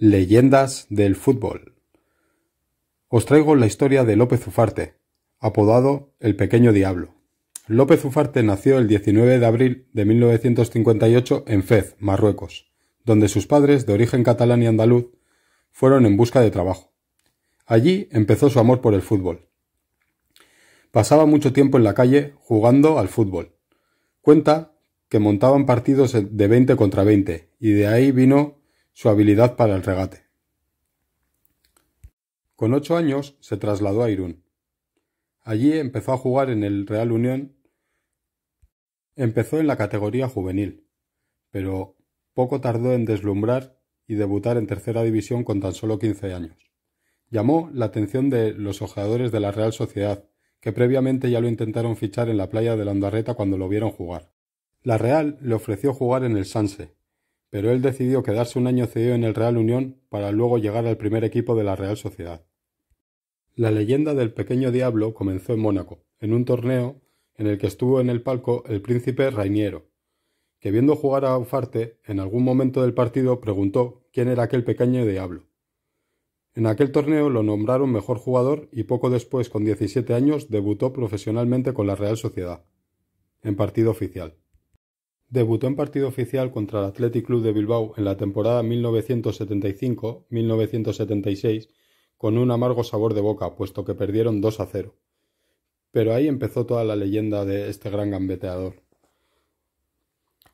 Leyendas del fútbol. Os traigo la historia de López Ufarte, apodado El Pequeño Diablo. López Ufarte nació el 19 de abril de 1958 en Fez, Marruecos, donde sus padres, de origen catalán y andaluz, fueron en busca de trabajo. Allí empezó su amor por el fútbol. Pasaba mucho tiempo en la calle jugando al fútbol. Cuenta que montaban partidos de 20 contra 20 y de ahí vino su habilidad para el regate. Con ocho años se trasladó a Irún. Allí empezó a jugar en el Real Unión. Empezó en la categoría juvenil, pero poco tardó en deslumbrar y debutar en tercera división con tan solo quince años. Llamó la atención de los ojeadores de la Real Sociedad, que previamente ya lo intentaron fichar en la playa de la Andarreta cuando lo vieron jugar. La Real le ofreció jugar en el Sanse, pero él decidió quedarse un año cedido en el Real Unión para luego llegar al primer equipo de la Real Sociedad. La leyenda del pequeño diablo comenzó en Mónaco, en un torneo en el que estuvo en el palco el príncipe Rainiero, que viendo jugar a Ufarte, en algún momento del partido preguntó quién era aquel pequeño diablo. En aquel torneo lo nombraron mejor jugador y poco después, con 17 años, debutó profesionalmente con la Real Sociedad, en partido oficial. Debutó en partido oficial contra el Athletic Club de Bilbao en la temporada 1975-1976 con un amargo sabor de boca, puesto que perdieron 2 a 0. Pero ahí empezó toda la leyenda de este gran gambeteador.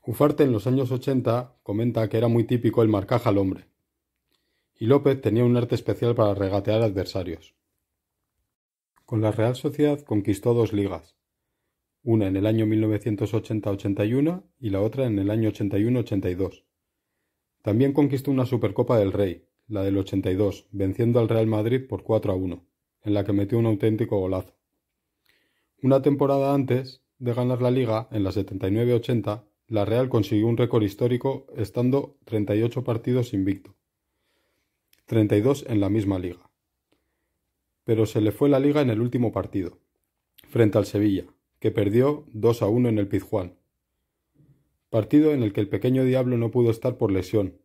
Ufarte en los años 80 comenta que era muy típico el marcaje al hombre. Y López tenía un arte especial para regatear adversarios. Con la Real Sociedad conquistó dos ligas, una en el año 1980-81 y la otra en el año 81-82. También conquistó una Supercopa del Rey, la del 82, venciendo al Real Madrid por 4 a 1, en la que metió un auténtico golazo. Una temporada antes de ganar la liga, en la 79-80, la Real consiguió un récord histórico estando 38 partidos invicto, 32 en la misma liga. Pero se le fue la liga en el último partido, frente al Sevilla, que perdió 2 a 1 en el Pizjuán. Partido en el que el pequeño diablo no pudo estar por lesión.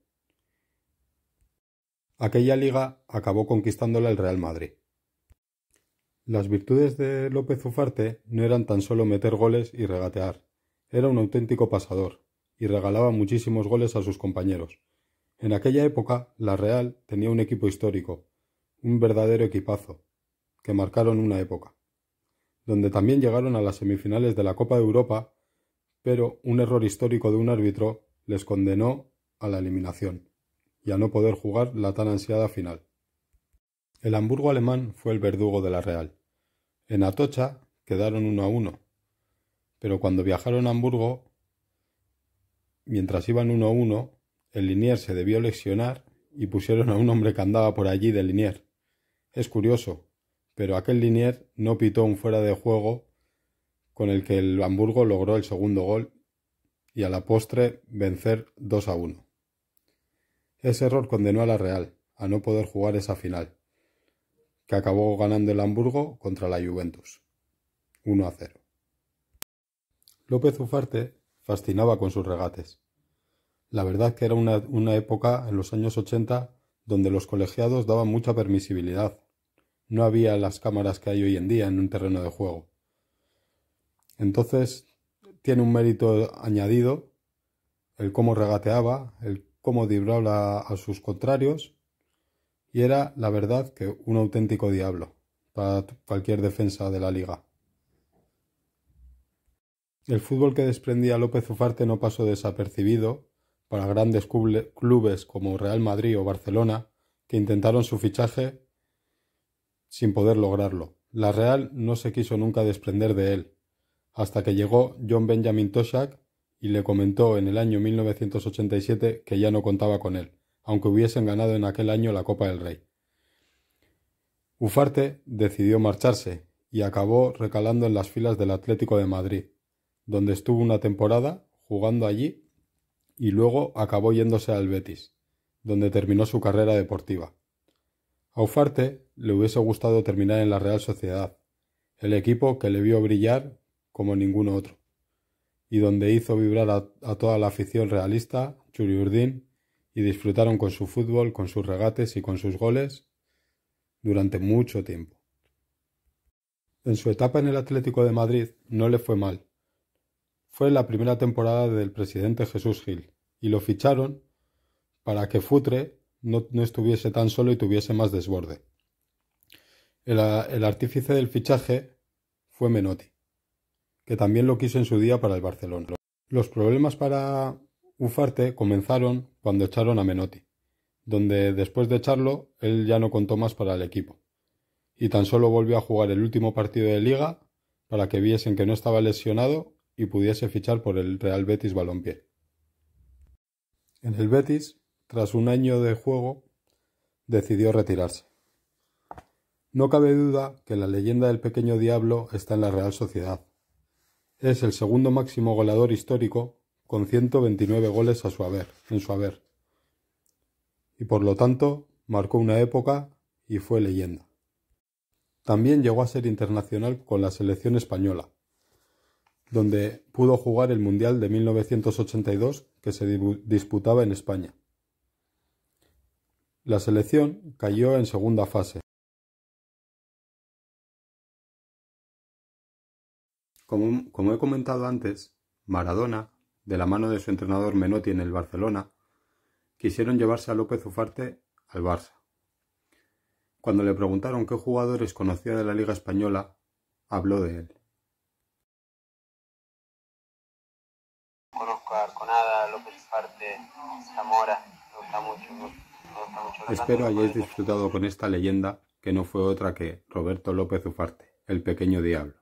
Aquella liga acabó conquistándola el Real Madrid. Las virtudes de López Ufarte no eran tan solo meter goles y regatear. Era un auténtico pasador y regalaba muchísimos goles a sus compañeros. En aquella época, la Real tenía un equipo histórico, un verdadero equipazo, que marcaron una época donde también llegaron a las semifinales de la Copa de Europa, pero un error histórico de un árbitro les condenó a la eliminación y a no poder jugar la tan ansiada final. El Hamburgo alemán fue el verdugo de la Real. En Atocha quedaron uno a uno, pero cuando viajaron a Hamburgo, mientras iban uno a uno, el Linier se debió lesionar y pusieron a un hombre que andaba por allí de Linier. Es curioso, pero aquel Linier no pitó un fuera de juego con el que el Hamburgo logró el segundo gol y a la postre vencer 2 a 1. Ese error condenó a la Real a no poder jugar esa final, que acabó ganando el Hamburgo contra la Juventus 1 a 0. López Ufarte fascinaba con sus regates. La verdad que era una, una época en los años 80 donde los colegiados daban mucha permisibilidad no había las cámaras que hay hoy en día en un terreno de juego. Entonces tiene un mérito añadido el cómo regateaba, el cómo libraba a sus contrarios y era, la verdad, que un auténtico diablo para cualquier defensa de la liga. El fútbol que desprendía López Ufarte no pasó desapercibido para grandes clubes como Real Madrid o Barcelona, que intentaron su fichaje sin poder lograrlo. La Real no se quiso nunca desprender de él, hasta que llegó John Benjamin Toshak y le comentó en el año 1987 que ya no contaba con él, aunque hubiesen ganado en aquel año la Copa del Rey. Ufarte decidió marcharse y acabó recalando en las filas del Atlético de Madrid, donde estuvo una temporada jugando allí y luego acabó yéndose al Betis, donde terminó su carrera deportiva. A le hubiese gustado terminar en la Real Sociedad, el equipo que le vio brillar como ninguno otro, y donde hizo vibrar a, toda la afición realista, Churiurdín, y disfrutaron con su fútbol, con sus regates y con sus goles durante mucho tiempo. En su etapa en el Atlético de Madrid no le fue mal. Fue la primera temporada del presidente Jesús Gil y lo ficharon para que Futre no, estuviese tan solo y tuviese más desborde. El, el artífice del fichaje fue Menotti, que también lo quiso en su día para el Barcelona. Los problemas para Ufarte comenzaron cuando echaron a Menotti, donde después de echarlo él ya no contó más para el equipo, y tan solo volvió a jugar el último partido de liga para que viesen que no estaba lesionado y pudiese fichar por el Real Betis Balompié. En el Betis tras un año de juego, decidió retirarse. No cabe duda que la leyenda del pequeño diablo está en la Real Sociedad. Es el segundo máximo goleador histórico con 129 goles a su haber, en su haber. Y por lo tanto, marcó una época y fue leyenda. También llegó a ser internacional con la selección española, donde pudo jugar el Mundial de 1982 que se disputaba en España. La selección cayó en segunda fase. Como, he comentado antes, Maradona, de la mano de su entrenador Menotti en el Barcelona, quisieron llevarse a López Ufarte al Barça. Cuando le preguntaron qué jugadores conocía de la Liga Española, habló de él. Conozco Arconada, López Zamora, mucho, Espero hayáis disfrutado con esta leyenda que no fue otra que Roberto López Ufarte, el pequeño diablo.